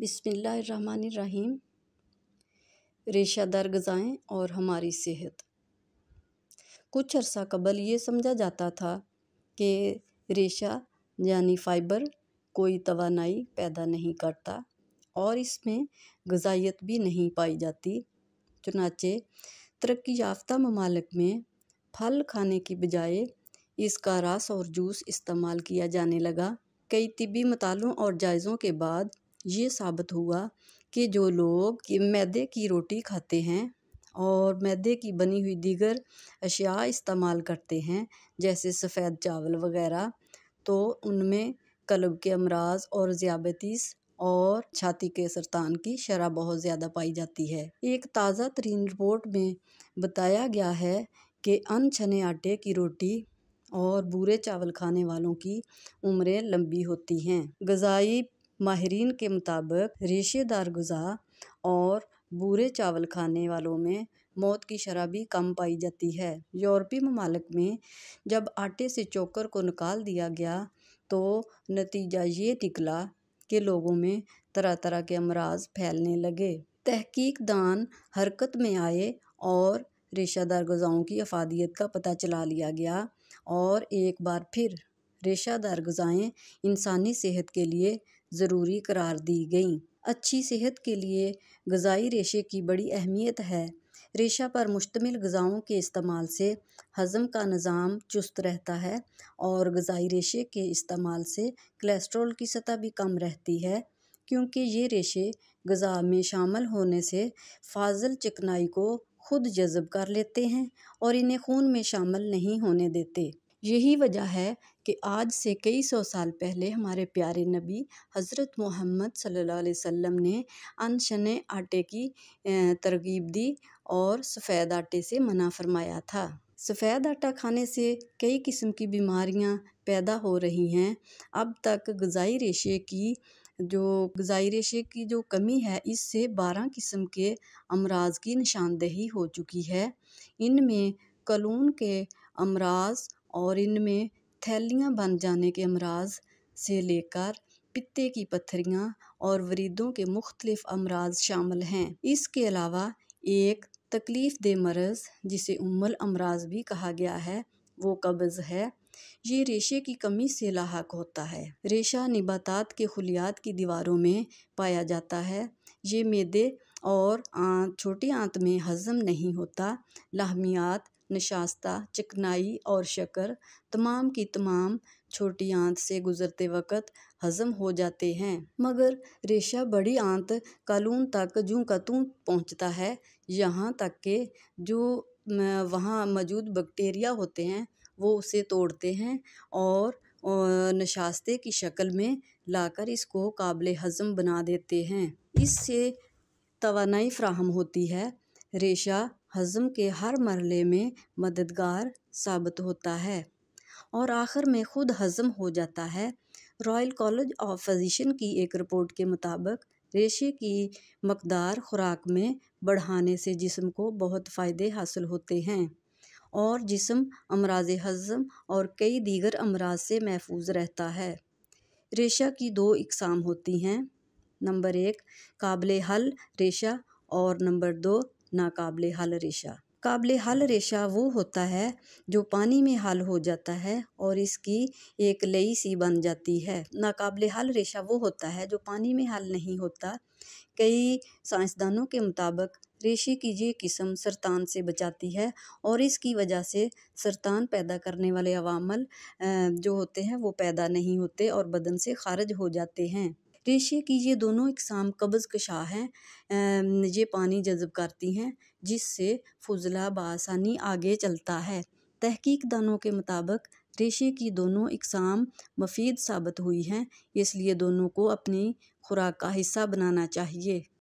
बिसमीम रेशादार गज़ाएँ और हमारी सेहत कुछ अरसा कबल ये समझा जाता था कि रेशा यानी फ़ाइबर कोई तवानाई पैदा नहीं करता और इसमें गजाइत भी नहीं पाई जाती चुनाचे तरक्की याफ्ता ममालक में फल खाने की बजाय इसका रस और जूस इस्तेमाल किया जाने लगा कई तिबी मतालों और जायज़ों के बाद ये साबित हुआ कि जो लोग मैदे की रोटी खाते हैं और मैदे की बनी हुई दीगर अशिया इस्तेमाल करते हैं जैसे सफ़ेद चावल वगैरह तो उनमें कलब के अमराज और ज़्याबतीस और छाती के सरतान की शरह बहुत ज़्यादा पाई जाती है एक ताज़ा तरीन रिपोर्ट में बताया गया है कि अनछने आटे की रोटी और बुरे चावल खाने वालों की उम्रें लंबी होती हैं गजाई माहरीन के मुताबिक रेशेदार गज़ा और बूरे चावल खाने वालों में मौत की शरह भी कम पाई जाती है यूरोपीय ममालक में जब आटे से चोकर को निकाल दिया गया तो नतीजा ये निकला कि लोगों में तरह तरह के अमराज फैलने लगे तहकीकदान हरकत में आए और रेशादार गज़ाओं की अफादियत का पता चला लिया गया और एक बार फिर रेशादार गज़ाएँ इंसानी सेहत के लिए ज़रूरी करार दी गई अच्छी सेहत के लिए गज़ाई रेशे की बड़ी अहमियत है रेशा पर मुश्तमिल गज़ाओं के इस्तेमाल से हज़म का निज़ाम चुस्त रहता है और गज़ाई रेशे के इस्तेमाल से कोलेस्ट्रॉल की सतह भी कम रहती है क्योंकि ये रेशे गज़ा में शामिल होने से फाजल चिकनाई को खुद जज़ब कर लेते हैं और इन्हें खून में शामिल नहीं होने देते यही वजह है कि आज से कई सौ साल पहले हमारे प्यारे नबी हज़रत मोहम्मद सल्लल्लाहु अलैहि वसल्लम ने अनशने आटे की तरगीब दी और सफ़ेद आटे से मना फरमाया था सफ़ेद आटा खाने से कई किस्म की बीमारियां पैदा हो रही हैं अब तक गज़ाई रेशे की जो गज़ाई रेशे की जो कमी है इससे बारह किस्म के अमराज की निशानदेही हो चुकी है इनमें कलून के अमराज और इनमें थैलियाँ बन जाने के अमराज से लेकर पित्ते की पत्थरियाँ और वरीदों के मुख्तलिफ अमराज शामिल हैं इसके अलावा एक तकलीफ़ दे मरज़ जिसे उमल अमराज भी कहा गया है वो कब्ज़ है ये रेशे की कमी से लाक होता है रेशा निबात के खलियात की दीवारों में पाया जाता है ये मेदे और आँत छोटी आंत में हज़म नहीं होता लाहमियात नशास्ता चिकनाई और शक्कर तमाम की तमाम छोटी आंत से गुज़रते वक़्त हज़म हो जाते हैं मगर रेशा बड़ी आंत कलून तक जूँ का तू पहुँचता है यहाँ तक के जो वहाँ मौजूद बैक्टीरिया होते हैं वो उसे तोड़ते हैं और नशास्ते की शक्ल में लाकर इसको काबिल हज़म बना देते हैं इससे तोानाई फ्राहम होती है रेशा हज़म के हर मरले में मददगार साबित होता है और आखिर में ख़ुद हज़म हो जाता है रॉयल कॉलेज ऑफ फिजिशन की एक रिपोर्ट के मुताबिक रेशे की मकदार खुराक में बढ़ाने से जिसम को बहुत फ़ायदे हासिल होते हैं और जिसम अमराज हज़म और कई दीगर अमराज से महफूज रहता है रेशा की दो इकसाम होती हैं नंबर एक काबिल हल रेशा और नंबर दो नाकबिल हल रेशा काबिल हल रेशा वो होता है जो पानी में हल हो जाता है और इसकी एक लई सी बन जाती है नाकबिल हल रेशा वो होता है जो पानी में हल नहीं होता कई साइंसदानों के मुताबिक रेशे की ये किस्म सरतान से बचाती है और इसकी वजह से सरतान पैदा करने वाले अवामल जो होते हैं वो पैदा नहीं होते और बदन से खारिज हो जाते हैं रेशे की ये दोनों इकसाम कब्ज़ कशा हैं ये पानी जज़ब करती हैं जिससे फजला बसानी आगे चलता है तहकीक दानों के मुताबिक रेशे की दोनों इकसाम मफीद साबित हुई हैं इसलिए दोनों को अपनी खुराक का हिस्सा बनाना चाहिए